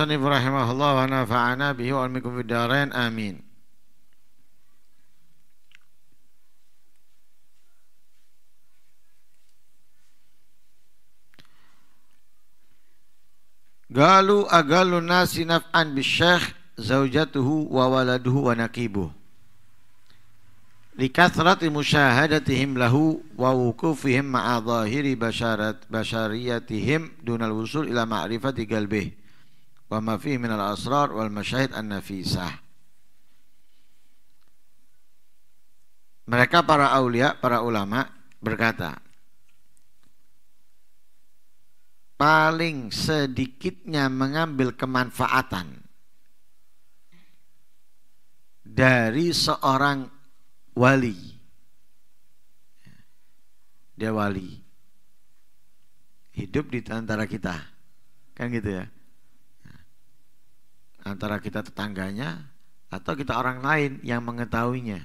المصنف رحمه الله ونفعنا به وعلمكم في الدارين آمين قالوا أقل الناس نفعا بالشيخ زوجته وولده ونكيبه لكثرة مشاهدتهم له ووقوفهم مع ظاهر بشارة بشريتهم دون الوصول إلى معرفة قلبه wa ma fihi al asrar wal masyahid an-nafisah. Mereka para aulia, para ulama berkata, paling sedikitnya mengambil kemanfaatan dari seorang wali. Dia wali. Hidup di antara kita. Kan gitu ya antara kita tetangganya atau kita orang lain yang mengetahuinya.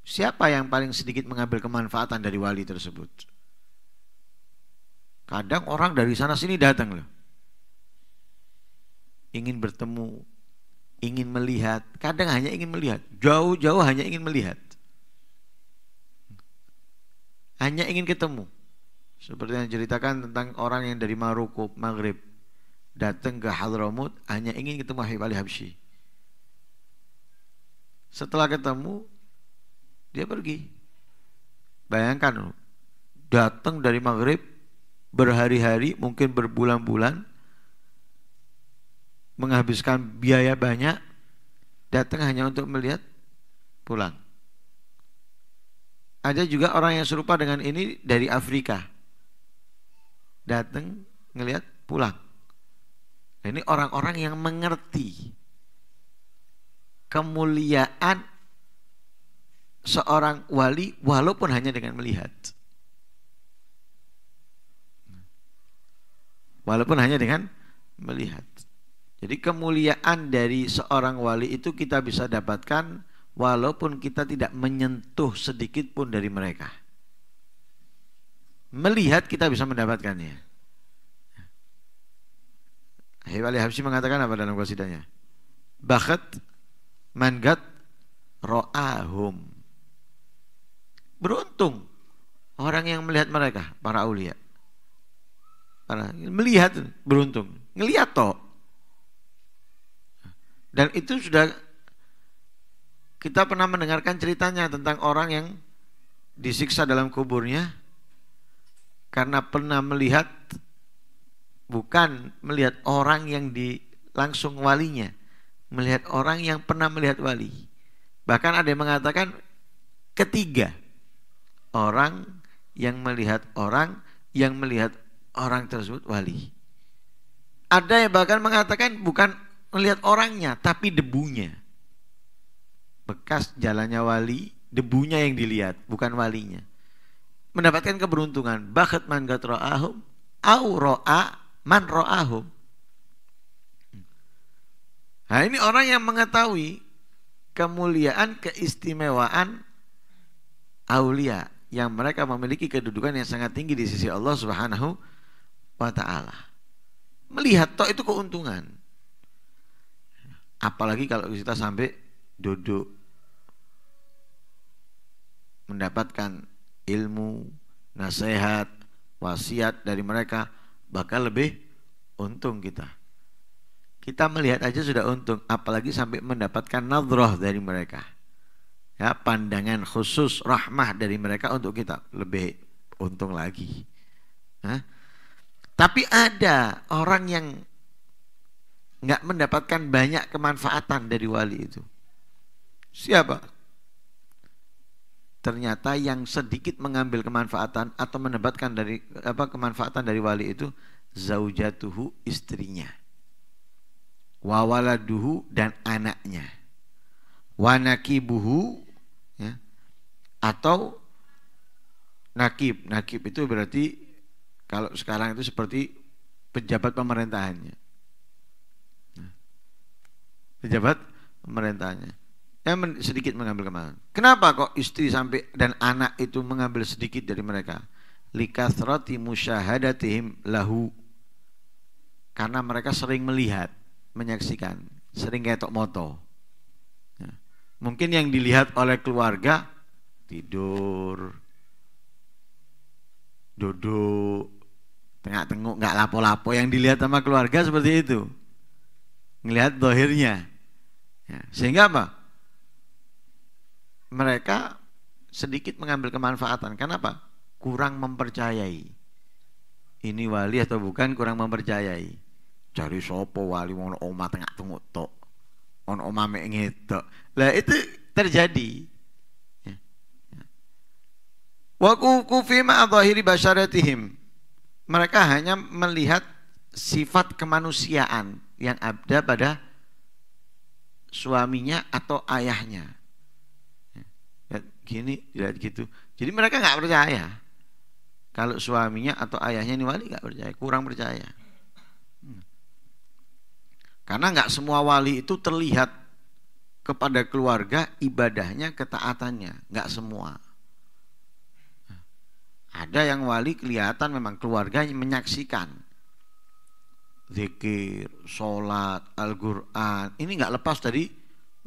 Siapa yang paling sedikit mengambil kemanfaatan dari wali tersebut? Kadang orang dari sana sini datang loh. Ingin bertemu, ingin melihat, kadang hanya ingin melihat, jauh-jauh hanya ingin melihat. Hanya ingin ketemu. Seperti yang diceritakan tentang orang yang dari Maroko, Maghrib datang ke Hadramut hanya ingin ketemu Habib Ali Habsyi. Setelah ketemu, dia pergi. Bayangkan, datang dari Maghrib berhari-hari, mungkin berbulan-bulan, menghabiskan biaya banyak, datang hanya untuk melihat, pulang. Ada juga orang yang serupa dengan ini dari Afrika. Datang, ngelihat, pulang Nah, ini orang-orang yang mengerti kemuliaan seorang wali walaupun hanya dengan melihat. Walaupun hanya dengan melihat. Jadi kemuliaan dari seorang wali itu kita bisa dapatkan walaupun kita tidak menyentuh sedikit pun dari mereka. Melihat kita bisa mendapatkannya. Ali Habsyi mengatakan apa dalam qasidahnya? Bakhat mangat ro'ahum. Beruntung orang yang melihat mereka, para ulia. Para melihat beruntung, ngeliat toh. Dan itu sudah kita pernah mendengarkan ceritanya tentang orang yang disiksa dalam kuburnya karena pernah melihat bukan melihat orang yang di langsung walinya, melihat orang yang pernah melihat wali. Bahkan ada yang mengatakan ketiga orang yang melihat orang yang melihat orang tersebut wali. Ada yang bahkan mengatakan bukan melihat orangnya tapi debunya. Bekas jalannya wali, debunya yang dilihat, bukan walinya. Mendapatkan keberuntungan. Bakhat man gatra'ahum au roa man ro'ahum. Nah ini orang yang mengetahui kemuliaan, keistimewaan aulia yang mereka memiliki kedudukan yang sangat tinggi di sisi Allah Subhanahu wa taala. Melihat toh itu keuntungan. Apalagi kalau kita sampai duduk mendapatkan ilmu, nasihat, wasiat dari mereka bakal lebih untung kita. Kita melihat aja sudah untung, apalagi sampai mendapatkan nadroh dari mereka. Ya, pandangan khusus rahmah dari mereka untuk kita lebih untung lagi. Hah? Tapi ada orang yang nggak mendapatkan banyak kemanfaatan dari wali itu. Siapa? Ternyata yang sedikit mengambil kemanfaatan atau mendapatkan dari apa kemanfaatan dari wali itu zaujatuhu istrinya wawaladuhu dan anaknya wanakibuhu ya, atau nakib nakib itu berarti kalau sekarang itu seperti pejabat pemerintahannya ya. pejabat pemerintahannya ya sedikit mengambil kemarin kenapa kok istri sampai dan anak itu mengambil sedikit dari mereka likathrati musyahadatihim lahu karena mereka sering melihat, menyaksikan, sering ketok moto. Ya. Mungkin yang dilihat oleh keluarga tidur, duduk, tengah-tenguk nggak lapo-lapo. Yang dilihat sama keluarga seperti itu, ngelihat dohirnya. Ya. Sehingga apa? Mereka sedikit mengambil kemanfaatan. Kenapa? Kurang mempercayai ini wali atau bukan kurang mempercayai cari sopo wali mau oma tengah tengok tok on oma mengetok lah itu terjadi ya, ya. waku kufi adzahiri basyaratihim mereka hanya melihat sifat kemanusiaan yang ada pada suaminya atau ayahnya ya, gini lihat gitu jadi mereka nggak percaya kalau suaminya atau ayahnya ini wali nggak percaya kurang percaya hmm. karena nggak semua wali itu terlihat kepada keluarga ibadahnya ketaatannya nggak semua ada yang wali kelihatan memang keluarganya menyaksikan zikir, sholat, Al-Quran ini nggak lepas dari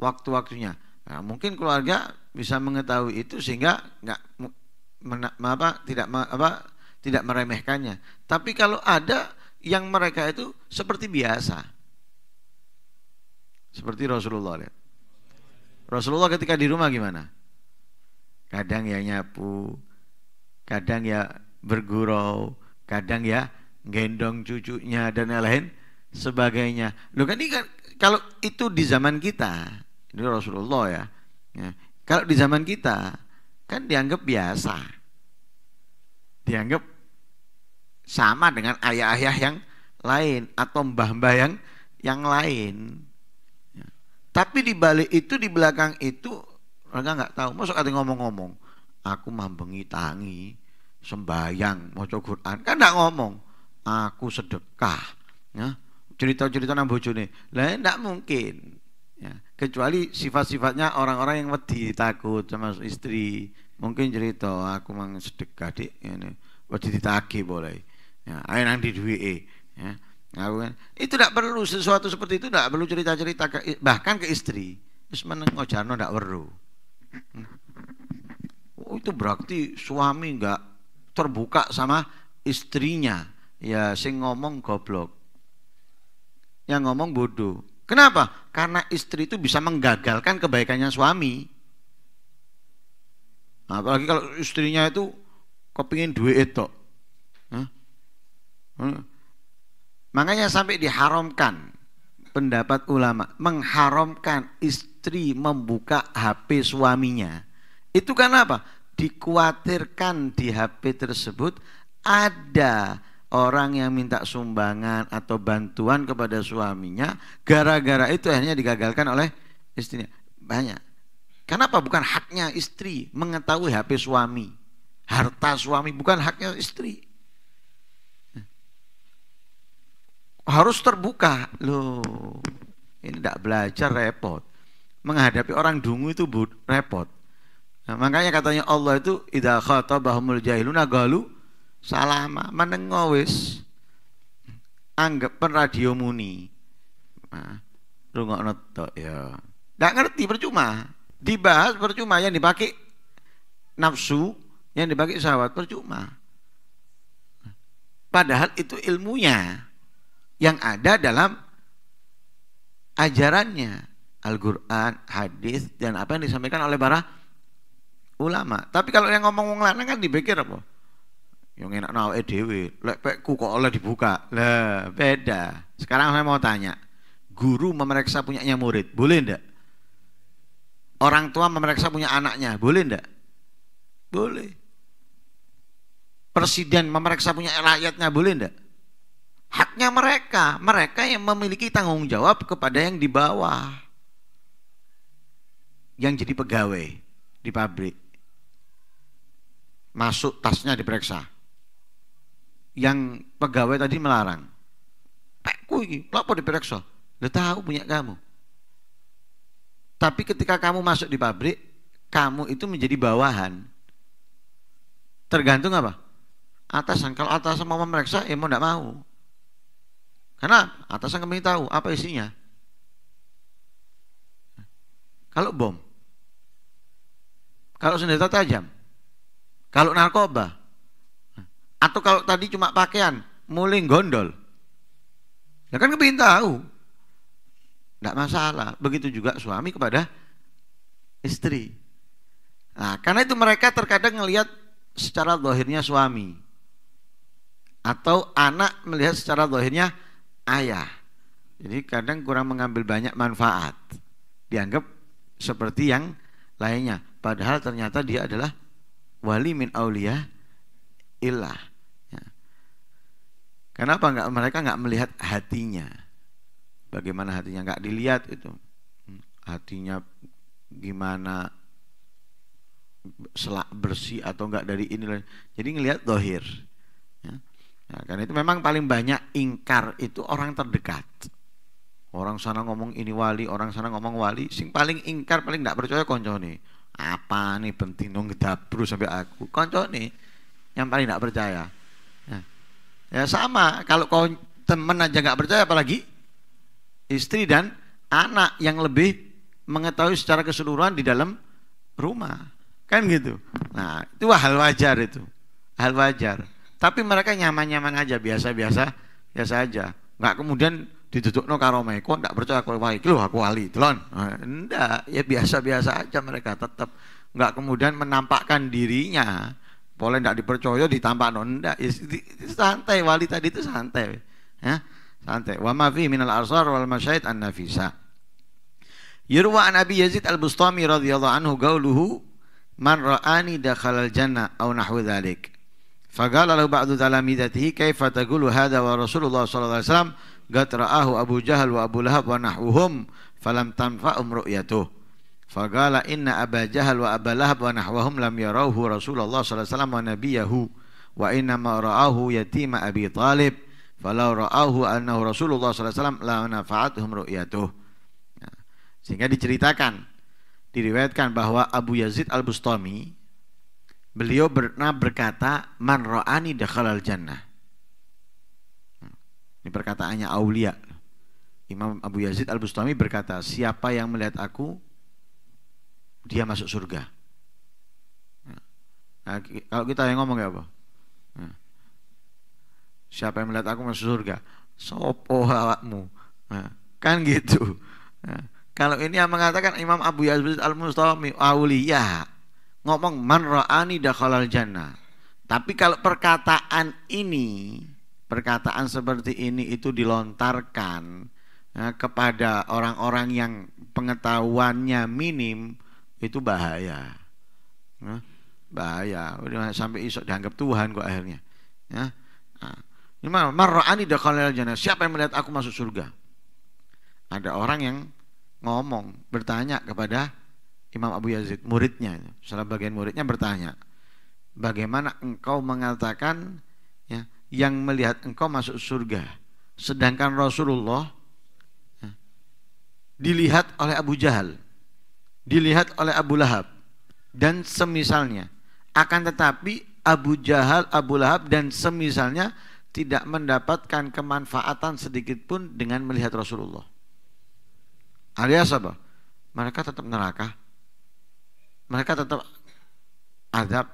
waktu-waktunya nah, mungkin keluarga bisa mengetahui itu sehingga nggak mena, apa tidak apa tidak meremehkannya. Tapi kalau ada yang mereka itu seperti biasa. Seperti Rasulullah lihat. Rasulullah ketika di rumah gimana? Kadang ya nyapu, kadang ya bergurau, kadang ya gendong cucunya dan lain lain sebagainya. Loh kan ini kan kalau itu di zaman kita, ini Rasulullah ya. ya. Kalau di zaman kita, kan dianggap biasa dianggap sama dengan ayah-ayah yang lain atau mbah-mbah yang yang lain ya. tapi di balik itu di belakang itu mereka nggak tahu masuk ada ngomong-ngomong aku mambengi tangi sembayang mau Quran kan nggak ngomong aku sedekah ya cerita-cerita nang bojone lah nggak mungkin ya, kecuali sifat-sifatnya orang-orang yang wedi takut sama istri mungkin cerita aku mang sedekah dik ini wedi ditagi boleh ya ayo nang diduwe ya aku kan itu tidak perlu sesuatu seperti itu tidak perlu cerita-cerita ke, bahkan ke istri wis meneng ojarno oh, tidak perlu hmm. oh, itu berarti suami enggak terbuka sama istrinya ya sing ngomong goblok yang ngomong bodoh Kenapa? Karena istri itu bisa menggagalkan kebaikannya suami. Nah, apalagi kalau istrinya itu kepingin duit itu. Nah, Makanya sampai diharamkan pendapat ulama mengharamkan istri membuka HP suaminya. Itu karena apa? Dikuatirkan di HP tersebut ada orang yang minta sumbangan atau bantuan kepada suaminya gara-gara itu akhirnya digagalkan oleh istrinya banyak kenapa bukan haknya istri mengetahui HP suami harta suami bukan haknya istri harus terbuka loh ini tidak belajar repot menghadapi orang dungu itu repot nah, makanya katanya Allah itu idza khatabahumul jahiluna galu salama menengo wis anggap radio muni rungok rungokno ya nggak ngerti percuma dibahas percuma yang dipakai nafsu yang dipakai sahabat percuma padahal itu ilmunya yang ada dalam ajarannya Al-Quran, hadis dan apa yang disampaikan oleh para ulama. Tapi kalau yang ngomong ngomong lanang kan dipikir apa? yang enak nawe dewi lepekku kok oleh dibuka lah beda sekarang saya mau tanya guru memeriksa punyanya murid boleh ndak orang tua memeriksa punya anaknya boleh ndak boleh presiden memeriksa punya rakyatnya boleh ndak haknya mereka mereka yang memiliki tanggung jawab kepada yang di bawah yang jadi pegawai di pabrik masuk tasnya diperiksa yang pegawai tadi melarang. Pekku ini, lapo diperiksa. Dia tahu punya kamu. Tapi ketika kamu masuk di pabrik, kamu itu menjadi bawahan. Tergantung apa? Atasan. Kalau atasan mau memeriksa, ya mau tidak mau. Karena atasan kami tahu apa isinya. Kalau bom, kalau senjata tajam, kalau narkoba, atau kalau tadi cuma pakaian, muling gondol. Ya kan kepingin tahu. Tidak masalah. Begitu juga suami kepada istri. Nah, karena itu mereka terkadang melihat secara dohirnya suami. Atau anak melihat secara dohirnya ayah. Jadi kadang kurang mengambil banyak manfaat. Dianggap seperti yang lainnya. Padahal ternyata dia adalah wali min aulia ilah Kenapa nggak mereka nggak melihat hatinya? Bagaimana hatinya nggak dilihat itu? Hmm, hatinya gimana selak bersih atau enggak dari ini jadi ngelihat dohir ya. Nah, karena itu memang paling banyak ingkar itu orang terdekat orang sana ngomong ini wali orang sana ngomong wali sing paling ingkar paling enggak percaya konco nih apa nih penting dong sampai aku konco nih yang paling enggak percaya Ya sama, kalau kau teman aja nggak percaya apalagi istri dan anak yang lebih mengetahui secara keseluruhan di dalam rumah. Kan gitu. Nah, itu hal wajar itu. Hal wajar. Tapi mereka nyaman-nyaman aja, biasa-biasa, biasa aja. Nggak kemudian ditutup no karo meko, nggak percaya aku wali, loh aku wali, telon. Nah, enggak, ya biasa-biasa aja mereka tetap nggak kemudian menampakkan dirinya boleh tidak dipercaya ditambah non tidak santai wali tadi itu santai ya santai wa ma fi minal arsar wal masyait an nafisa yurwa an abi yazid al bustami radhiyallahu anhu gauluhu man ra'ani dakhala al jannah aw nahwa dhalik faqala lahu ba'du talamidatihi kaifa taqulu hadha wa rasulullah sallallahu alaihi wasallam gat ra'ahu abu jahal wa abu lahab wa nahwuhum falam tanfa'um ru'yatuh Fagala inna Aba Jahal wa Aba Lahab wa nahwahum lam yarauhu Rasulullah SAW wa nabiyahu wa inna ma ra'ahu yatima Abi Talib falau ra'ahu annahu Rasulullah SAW la nafa'atuhum ru'yatuh. Nah, sehingga diceritakan diriwayatkan bahwa Abu Yazid Al-Bustami beliau pernah berkata man ra'ani dakhalal jannah. Ya. Ini perkataannya Aulia. Imam Abu Yazid Al-Bustami berkata, siapa yang melihat aku dia masuk surga. Nah, kalau kita yang ngomong ya apa? Nah. siapa yang melihat aku masuk surga? Sopo awakmu. Nah, kan gitu. Nah, kalau ini yang mengatakan Imam Abu Yazid Al-Mustami Aulia ngomong man ra'ani dakhalal jannah. Tapi kalau perkataan ini, perkataan seperti ini itu dilontarkan nah, kepada orang-orang yang pengetahuannya minim, itu bahaya ya. bahaya sampai isok dianggap Tuhan kok akhirnya ya nah, ini jannah siapa yang melihat aku masuk surga ada orang yang ngomong bertanya kepada Imam Abu Yazid muridnya salah bagian muridnya bertanya bagaimana engkau mengatakan ya yang melihat engkau masuk surga sedangkan Rasulullah ya, dilihat oleh Abu Jahal dilihat oleh Abu Lahab dan semisalnya. Akan tetapi Abu Jahal, Abu Lahab dan semisalnya tidak mendapatkan kemanfaatan sedikit pun dengan melihat Rasulullah. Alias apa? Mereka tetap neraka. Mereka tetap azab.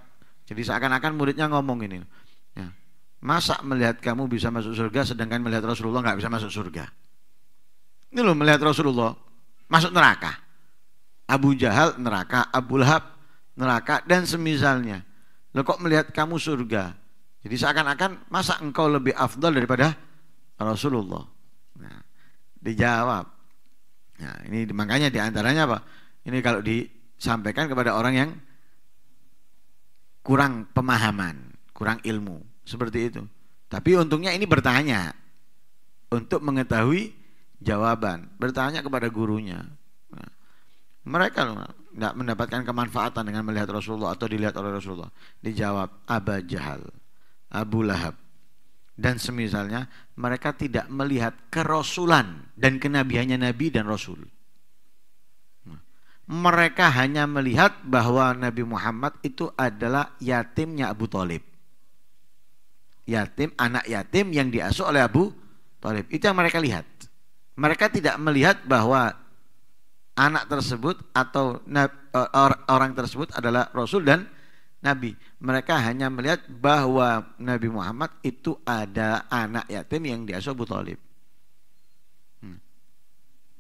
Jadi seakan-akan muridnya ngomong ini. Ya. Masa melihat kamu bisa masuk surga sedangkan melihat Rasulullah nggak bisa masuk surga? Ini loh melihat Rasulullah masuk neraka. Abu Jahal neraka, Abu Lahab neraka dan semisalnya. Lo kok melihat kamu surga? Jadi seakan-akan masa engkau lebih afdal daripada Rasulullah. Nah, dijawab. Nah, ini makanya diantaranya apa? Ini kalau disampaikan kepada orang yang kurang pemahaman, kurang ilmu, seperti itu. Tapi untungnya ini bertanya untuk mengetahui jawaban, bertanya kepada gurunya. Mereka tidak mendapatkan kemanfaatan dengan melihat Rasulullah atau dilihat oleh Rasulullah. Dijawab Abu Jahal, Abu Lahab dan semisalnya mereka tidak melihat kerasulan dan kenabiannya Nabi dan Rasul. Mereka hanya melihat bahwa Nabi Muhammad itu adalah yatimnya Abu Talib. Yatim, anak yatim yang diasuh oleh Abu Talib. Itu yang mereka lihat. Mereka tidak melihat bahwa anak tersebut atau eh, orang tersebut adalah Rasul dan Nabi. Mereka hanya melihat bahwa Nabi Muhammad itu ada anak yatim yang diasuh Abu Talib. Hmm.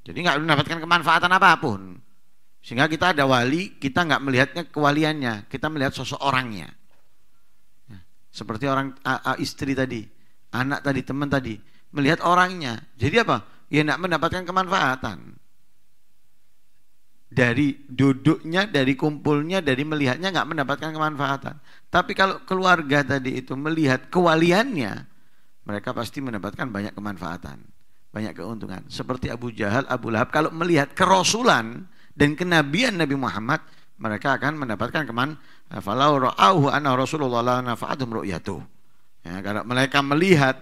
Jadi nggak mendapatkan kemanfaatan apapun. Sehingga kita ada wali, kita nggak melihatnya kewaliannya, kita melihat sosok orangnya. Ya. seperti orang istri tadi, anak tadi, teman tadi, melihat orangnya. Jadi apa? Ya nggak mendapatkan kemanfaatan dari duduknya, dari kumpulnya, dari melihatnya nggak mendapatkan kemanfaatan. Tapi kalau keluarga tadi itu melihat kewaliannya, mereka pasti mendapatkan banyak kemanfaatan, banyak keuntungan. Seperti Abu Jahal, Abu Lahab, kalau melihat kerosulan dan kenabian Nabi Muhammad, mereka akan mendapatkan keman. Falau Rasulullah nafa'atum Ya, kalau mereka melihat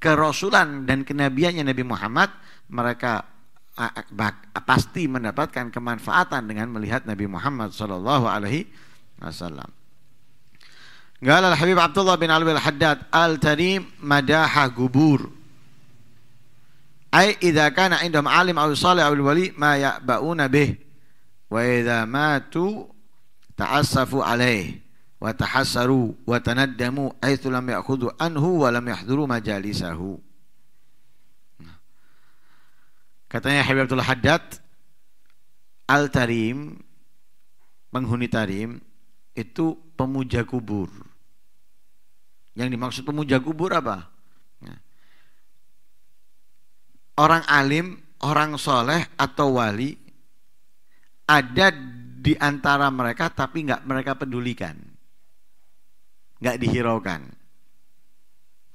kerosulan dan kenabiannya Nabi Muhammad, mereka pasti mendapatkan kemanfaatan dengan melihat Nabi Muhammad Shallallahu Alaihi Wasallam. Gala al Habib Abdullah bin Alwi al Haddad al Tarim madaha gubur. Ay idha kana indahum alim awi salih awi wali ma ya'ba'una bih wa idha matu ta'assafu alaih wa tahassaru wa tanaddamu aithu lam ya'khudu anhu wa lam yahduru majalisahu. Katanya Habib Abdul Haddad Al-Tarim penghuni Tarim itu pemuja kubur. Yang dimaksud pemuja kubur apa? Ya. Orang alim, orang soleh atau wali ada di antara mereka tapi nggak mereka pedulikan, nggak dihiraukan.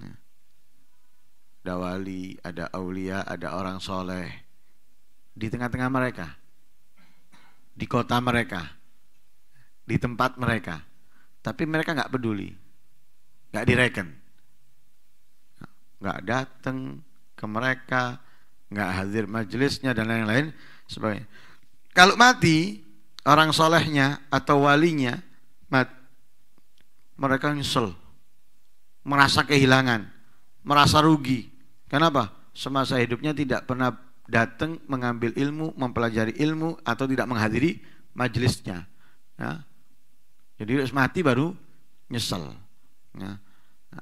Ya. Ada wali, ada aulia, ada orang soleh, di tengah-tengah mereka, di kota mereka, di tempat mereka. Tapi mereka nggak peduli, nggak direken, nggak datang ke mereka, nggak hadir majelisnya dan lain-lain sebagainya. Kalau mati orang solehnya atau walinya, mat, mereka nyesel, merasa kehilangan, merasa rugi. Kenapa? Semasa hidupnya tidak pernah datang mengambil ilmu, mempelajari ilmu atau tidak menghadiri majelisnya. Ya. Jadi harus mati baru nyesel. Ya. Ya,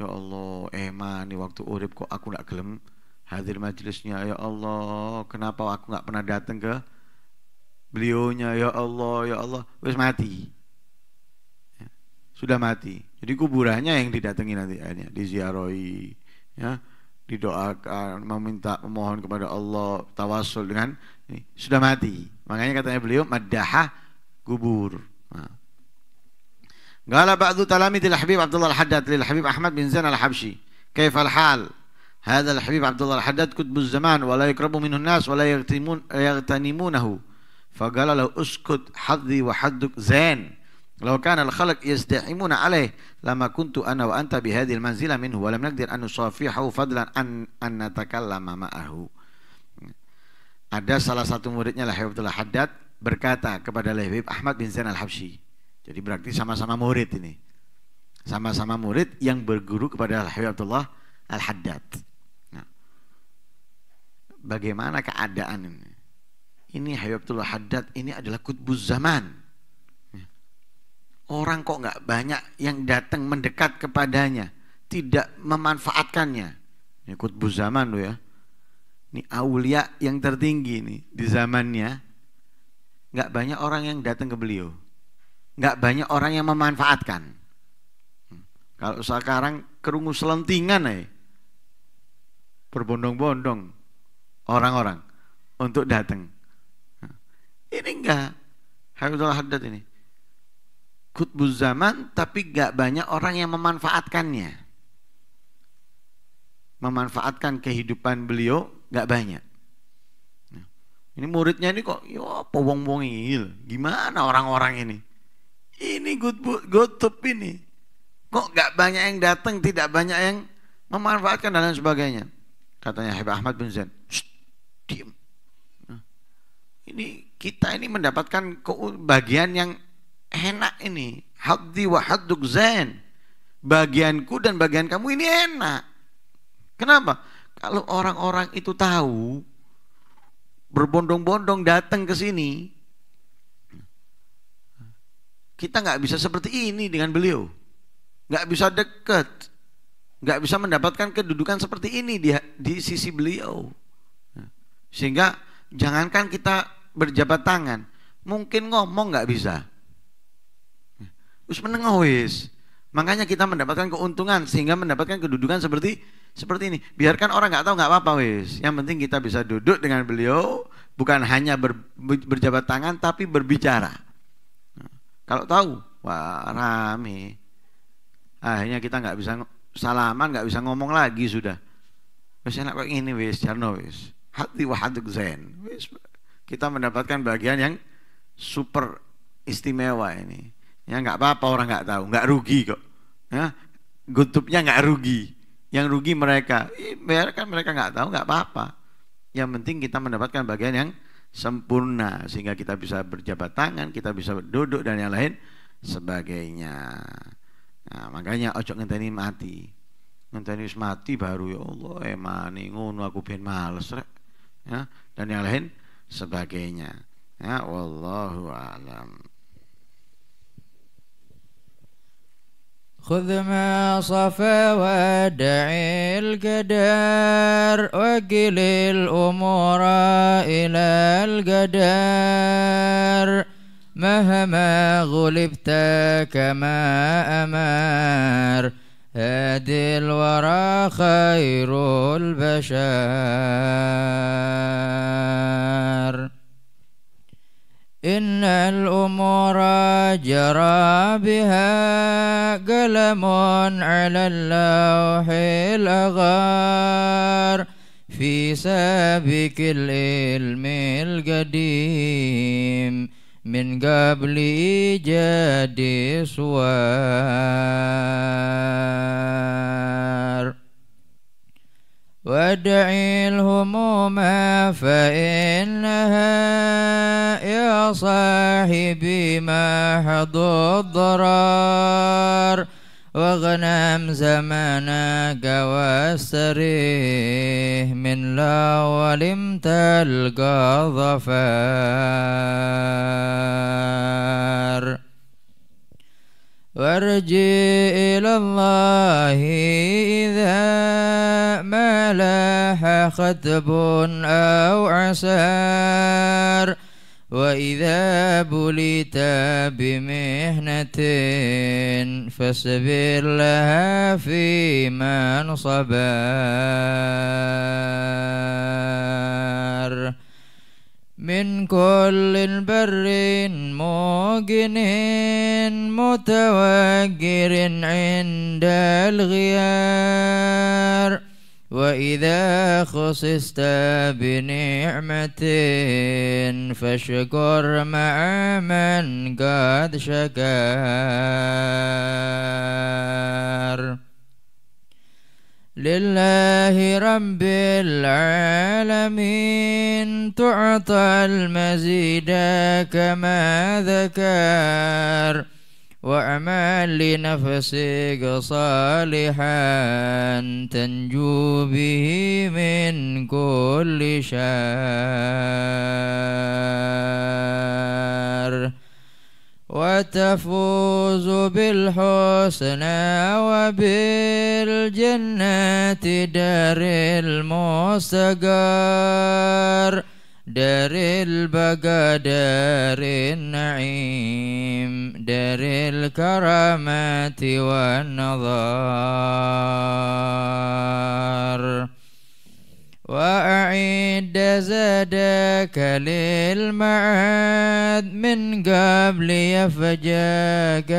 ya Allah, eh eh, waktu urip kok aku nggak gelem hadir majelisnya. Ya Allah, kenapa aku nggak pernah datang ke beliaunya? Ya Allah, ya Allah, harus mati. Ya. Sudah mati. Jadi kuburannya yang didatangi nanti akhirnya diziarahi. Ya didoakan, meminta, memohon kepada Allah, tawasul dengan ini, sudah mati. Makanya katanya beliau madahah kubur. Nah. Qala ba'du talamid al-Habib Abdullah al-Haddad lil Habib Ahmad bin Zain al-Habshi. كيف الحال؟ هذا الحبيب عبد الله الحداد كتب الزمان ولا يقرب منه الناس ولا يغتنمون يغتنمونه فقال له اسكت حظي وحدك زين Law kana al-khalq yazdahimuna alaih lama kuntu ana wa anta bi hadhil manzila minhu wa lam naqdir an nusafihahu fadlan an an natakallama ma'ahu. Ada salah satu muridnya lah Habibullah Haddad berkata kepada Habib Ahmad bin Zain al-Habsyi. Jadi berarti sama-sama murid ini. Sama-sama murid yang berguru kepada Habib Abdullah al-Haddad. Nah, bagaimana keadaan ini? Ini Habib Abdullah Haddad ini adalah kutbuz zaman orang kok nggak banyak yang datang mendekat kepadanya, tidak memanfaatkannya. Ikut bu zaman lo ya. Ini aulia yang tertinggi nih di zamannya. Nggak banyak orang yang datang ke beliau. Nggak banyak orang yang memanfaatkan. Hmm. Kalau sekarang kerungu selentingan nih, eh. berbondong-bondong orang-orang untuk datang. Hmm. Ini enggak. Habibullah Haddad ini kutbuz zaman tapi gak banyak orang yang memanfaatkannya memanfaatkan kehidupan beliau gak banyak ini muridnya ini kok yo powong wong gimana orang-orang ini ini gutbut ini kok gak banyak yang datang tidak banyak yang memanfaatkan dan lain sebagainya katanya Habib Ahmad bin Zain diam ini kita ini mendapatkan bagian yang enak ini haddi wa hadduk zain bagianku dan bagian kamu ini enak kenapa kalau orang-orang itu tahu berbondong-bondong datang ke sini kita nggak bisa seperti ini dengan beliau nggak bisa deket, nggak bisa mendapatkan kedudukan seperti ini di, di sisi beliau sehingga jangankan kita berjabat tangan mungkin ngomong nggak bisa Wis menengah wis. Makanya kita mendapatkan keuntungan sehingga mendapatkan kedudukan seperti seperti ini. Biarkan orang nggak tahu nggak apa-apa wis. Yang penting kita bisa duduk dengan beliau bukan hanya ber, berjabat tangan tapi berbicara. kalau tahu, wah rame. Akhirnya kita nggak bisa salaman, nggak bisa ngomong lagi sudah. Wis enak kok ini wis, jarno wis. Hati wahaduk zen. Wis kita mendapatkan bagian yang super istimewa ini ya nggak apa-apa orang nggak tahu nggak rugi kok ya gutupnya nggak rugi yang rugi mereka eh, biarkan mereka nggak tahu nggak apa-apa yang penting kita mendapatkan bagian yang sempurna sehingga kita bisa berjabat tangan kita bisa duduk dan yang lain sebagainya nah, makanya ojo ngenteni mati ngenteni mati baru ya Allah emani eh, ngono aku ben males rek ya dan yang lain sebagainya ya wallahu alam خذ ما صفى ودعي القدر وقل الأمور إلى القدر مهما غلبت كما أمر هادي الورى خير البشر إن الأمور جرى بها قلم على اللوح الأغار في سابق العلم القديم من قبل إيجاد سوار وادعي الهموم فإنها يا صاحبي محض الضرار واغنم زمانك واستريح من لا ولم تلقى ظفار وارجع إلى الله إذا ما لاح خطب أو عسار وإذا بليت بمهنة فاصبر لها فيما من صبر من كل بر موجن متوجر عند الغيار وإذا خصصت بنعمة فاشكر مع من قد شكر لله رب العالمين تعطى المزيد كما ذكر واعمل لنفسك صالحا تنجو به من كل شر وتفوز بالحسنى وبالجنة دار المستقر دار البقى دار النعيم دار الكرامات والنظار وأعد زادك للمعاد من قبل يفجاك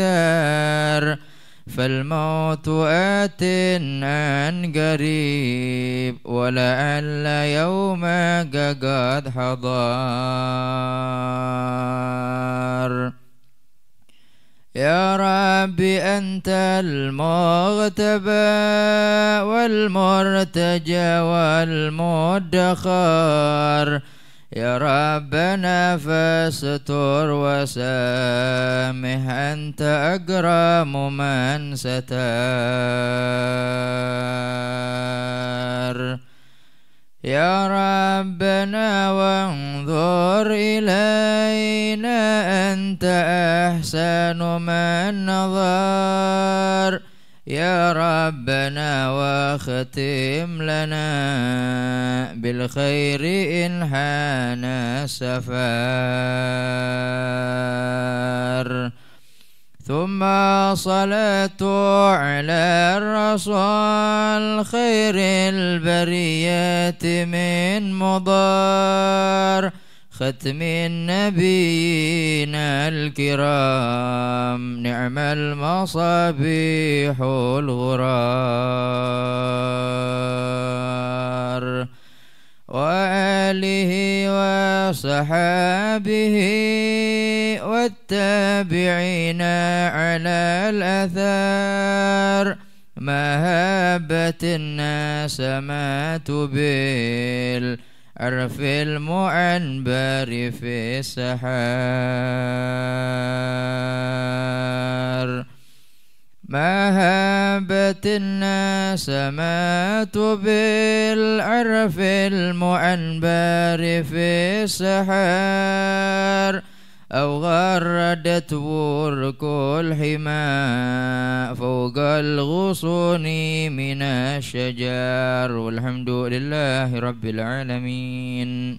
الحذر فالموت آت عن قريب ولعل يومك قد حضر يا رب أنت المغتبى والمرتجى والمدخر يا ربنا فاستر وسامح أنت أكرم من ستار يا ربنا وانظر إلى أنت أحسن من نظر يا ربنا واختم لنا بالخير إن حان السفر ثم صلاة على الرسول خير البريات من مضار ختم النبيين الكرام نعم المصابيح الغرار وآله وصحابه والتابعين على الأثار ما هبت الناس ما تبل عرف المعنبر في السحار ما هابت النسمات بالعرف المعنبر في السحار أو غردت برك حما فوق الغصون من الشجر والحمد لله رب العالمين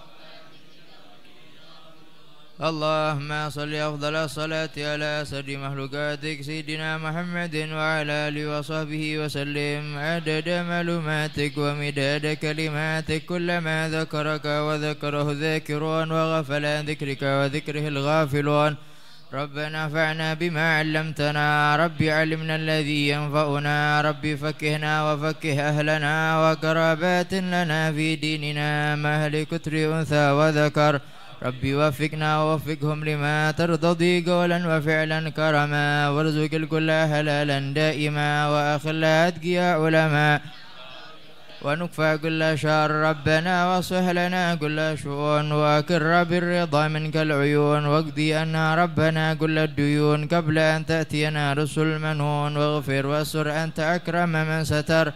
اللهم صل أفضل الصلاة على سر مخلوقاتك سيدنا محمد وعلى آله وصحبه وسلم عدد معلوماتك ومداد كلماتك كلما ذكرك وذكره الذاكرون وغفل عن ذكرك وذكره الغافلون ربنا فعنا بما علمتنا ربي علمنا الذي ينفعنا ربي فكهنا وفكه أهلنا وقرابات لنا في ديننا مهل كتر أنثى وذكر ربي وفقنا ووفقهم لما ترتضي قولا وفعلا كرما وارزق الكل حلالا دائما وأخلا أتقيا علما ونكفى كل شر ربنا واصلح لنا كل شؤون وأكر بالرضا منك العيون واقضي أنا ربنا كل الديون قبل أن تأتينا رسل منون واغفر واستر أنت أكرم من ستر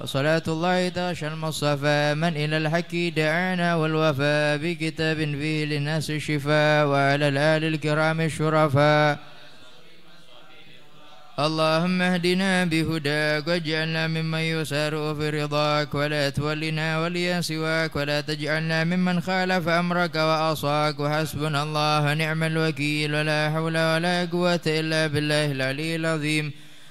وصلاة الله تغشى المصطفى من إلى الحق دعانا والوفاء بكتاب فيه للناس الشفاء وعلى الآل الكرام الشرفاء اللهم اهدنا بهداك واجعلنا ممن يسار في رضاك ولا تولنا وليا سواك ولا تجعلنا ممن خالف امرك واصاك وحسبنا الله نعم الوكيل ولا حول ولا قوه الا بالله العلي العظيم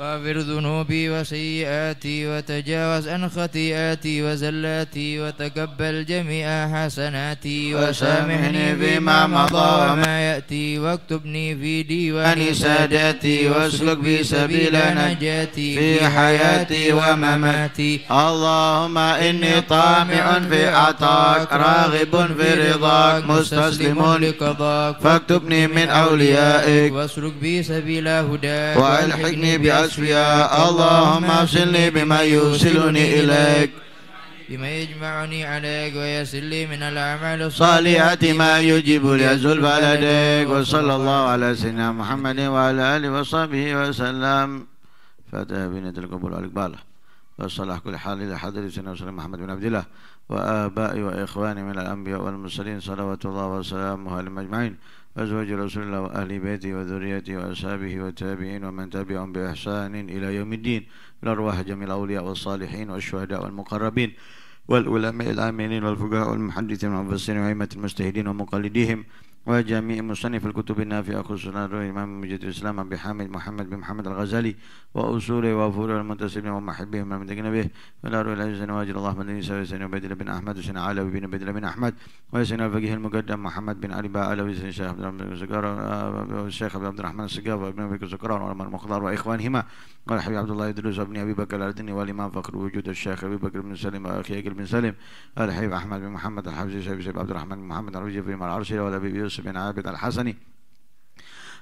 واغفر ذنوبي وسيئاتي وتجاوز عن خطيئاتي وزلاتي وتقبل جميع حسناتي وسامحني بما مضى وما يأتي واكتبني في ديوان ساداتي واسلك بي سبيل نجاتي في حياتي ومماتي اللهم إني طامع في عطاك راغب في رضاك مستسلم لقضاك فاكتبني من أوليائك واسلك بي سبيل هداك وألحقني بأ وأشفيا اللهم أفصلني بما يوصلني إليك بما يجمعني عليك ويسر لي من الأعمال الصالحة ما يجيب ليزول بلدك وصلى الله على سيدنا محمد وعلى آله وصحبه وسلم فاتح بنية القبول والإقبال وصلح كل حال إلى حضرة سيدنا وسلم محمد بن عبد الله وآبائي وإخواني من الأنبياء والمرسلين صلوات الله وسلامه عليهم أجمعين أزواج رسول الله وأهل بيته وذريته وأصحابه والتابعين ومن تبعهم بإحسان إلى يوم الدين الأرواح جميع الأولياء والصالحين والشهداء والمقربين والعلماء الآمنين والفقهاء والمحدثين والمفسرين وأئمة المجتهدين ومقلديهم وجميع مصنف الكتب النافعة خصوصا الإمام مجد الإسلام أبي حامد محمد بن محمد الغزالي وأصوله وأفوله المنتسبين ومحبهم المدقين به ولا رؤى العزيز واجر الله من نساء وسن عبيد بن أحمد وسن على بن بدل بن أحمد وسن الفقيه المقدم محمد بن علي باء علوي وسن الشيخ عبد الشيخ عبد الرحمن السقاف وابن أبي سكران وعمر المختار وإخوانهما قال عبد الله إدريس وابن أبي بكر الأردني والإمام فخر وجود الشيخ أبي بكر بن سلم وأخي بن سلم الحبيب أحمد بن محمد الحفزي عبد الرحمن محمد العرجي في العرشي والأبي يوسف بن عابد الحسني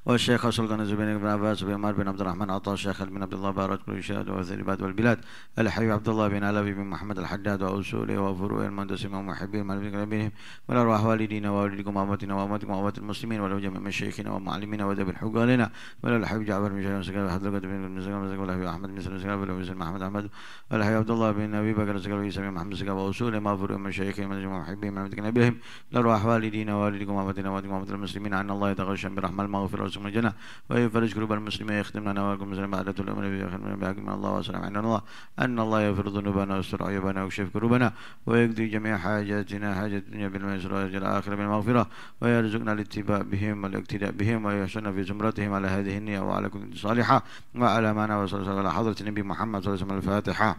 والشيخ أشرف بن بن عباس بن عمر بن عبد الرحمن عطاء الشيخ بن عبد الله بارك كل شهاد شاد بعد والبلاد الحبيب عبد الله بن علوي بن محمد الحداد وأصوله وفروع المندسين ومحبين من بينهم من والأرواح والدينا ووالدكم وأمواتنا وامتكم وأموات المسلمين ولو جميع مشايخنا ومعلمينا ودب الحقالنا ولو الحبيب جعفر بن شهر سكر حضرة بن سكر بن سكر والحبيب أحمد بن سكر بن سكر والحبيب محمد أحمد والحبيب عبد الله بن أبي بكر سكر بن سكر محمد سكر وأصوله ما فروع مشايخنا من محبين من بينهم بهم والأرواح والدينا ووالدكم وامتكم وأموات المسلمين عن الله يتغشى برحمة المغفرة ثم الجنة ويفرج يفرج قلوب المسلمين يختم لنا ولكم مسلم بعدة الأمر بأخر بحكم الله وسلم عن الله أن الله يفرض ذنوبنا ويستر عيوبنا ويكشف كروبنا ويقضي جميع حاجاتنا حاجة الدنيا بالميسر وحاجة الآخرة بالمغفرة ويرزقنا الاتباع بهم والاقتداء بهم ويحسن في زمرتهم على هذه النية وعلى كل صالحة وعلى ما نوصل على حضرة النبي محمد صلى الله عليه وسلم الفاتحة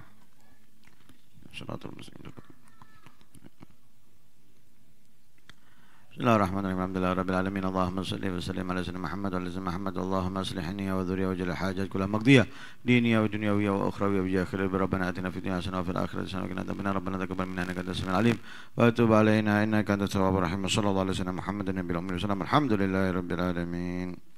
صلاة المسلمين بسم الله الرحمن الرحيم الحمد لله رب العالمين اللهم صل وسلم على سيدنا محمد وعلى سيدنا محمد اللهم اصلح نية وذرية وجل حاجات كلها مقضية دينية ودنيوية وأخروية وجاه خير ربنا آتنا في الدنيا حسنة وفي الآخرة حسنة وقنا عذاب النار ربنا تقبل منا إنك أنت السميع العليم وتب علينا إنك أنت التواب الرحيم صلى الله على سيدنا محمد النبي الأمي وسلم الحمد لله رب العالمين